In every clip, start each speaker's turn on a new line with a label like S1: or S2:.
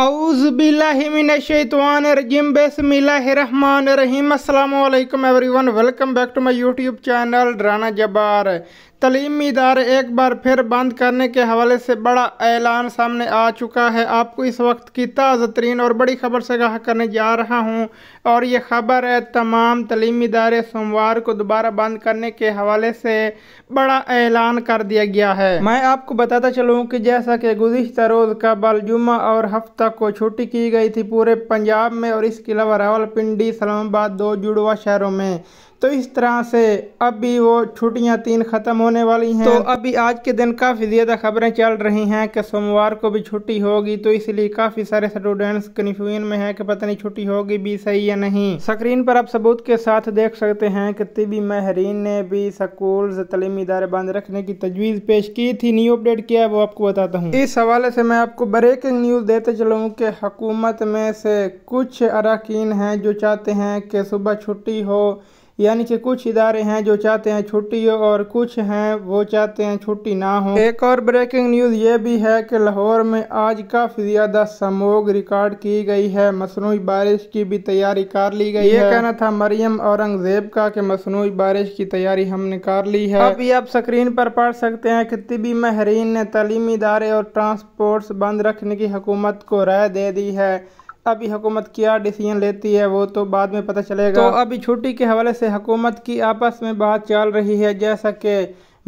S1: अउज़बिल्लाशवानरजिम बसमिल्लामान रहीम अल्लाम everyone welcome back to my YouTube channel Rana Jabbar तलीमी इदारे एक बार फिर बंद करने के हवाले से बड़ा ऐलान सामने आ चुका है आपको इस वक्त की ताज़ा तरीन और बड़ी खबर से गाह करने जा रहा हूँ और ये ख़बर है तमाम तलीमी इदारे सोमवार को दोबारा बंद करने के हवाले से बड़ा ऐलान कर दिया गया है मैं आपको बताता चलूँ कि जैसा कि गुजशत रोज़ का जुमा और हफ्ता को छुट्टी की गई थी पूरे पंजाब में और इसके अलावा रावलपिंडी इस्लामाबाद दो जुड़वा शहरों में तो इस तरह से अब भी वो छुट्टियां तीन ख़त्म होने वाली हैं तो अभी आज के दिन काफ़ी ज़्यादा खबरें चल रही हैं कि सोमवार को भी छुट्टी होगी तो इसलिए काफ़ी सारे स्टूडेंट्स कन्फ्यूजन में हैं कि पता नहीं छुट्टी होगी भी सही या नहीं स्क्रीन पर आप सबूत के साथ देख सकते हैं कि तिबी महरीन ने भी स्कूल तलीमी इदारे बंद रखने की तजवीज़ पेश की थी न्यू अपडेट किया है वो आपको बताता हूँ इस हवाले से मैं आपको ब्रेकिंग न्यूज़ देते चलूँ कि हुकूमत में से कुछ अरकान हैं जो चाहते हैं कि सुबह छुट्टी हो यानी कि कुछ इदारे हैं जो चाहते हैं छुट्टी हो और कुछ हैं वो चाहते हैं छुट्टी ना हो एक और ब्रेकिंग न्यूज़ ये भी है कि लाहौर में आज काफ़ी ज़्यादा समोग रिकॉर्ड की गई है मसनू बारिश की भी तैयारी कर ली गई ये है। कहना था मरियम औरंगजेब का कि मसनू बारिश की तैयारी हमने कर ली है अभी आप स्क्रीन पर पढ़ सकते हैं कि तिबी महरीन ने तलीमी इदारे और ट्रांसपोर्ट्स बंद रखने की हुकूमत को राय दे दी है अभी हुकूमत क्या डिसीजन लेती है वो तो बाद में पता चलेगा तो अभी छुट्टी के हवाले से हुकूमत की आपस में बात चल रही है जैसा कि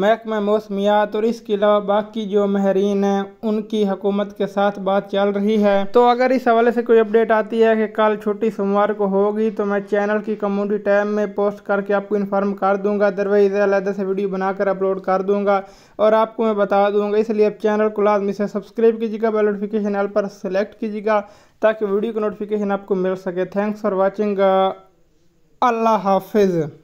S1: महकमा मौसमियात और इसके अलावा बाकी जो महरीन हैं उनकी हुकूमत के साथ बात चल रही है तो अगर इस हवाले से कोई अपडेट आती है कि कल छुट्टी सोमवार को होगी तो मैं चैनल की कम्युनिटी टैब में पोस्ट करके आपको इन्फॉर्म कर दूंगा अदरवाइज अलहदा से वीडियो बनाकर अपलोड कर दूंगा और आपको मैं बता दूंगा इसलिए आप चैनल को लाजमी से सब्सक्राइब कीजिएगा बेल नोटिफिकेशन एल पर सेलेक्ट कीजिएगा ताकि वीडियो का नोटिफिकेशन आपको मिल सके थैंक्स फॉर वॉचिंग अल्लाह हाफिज़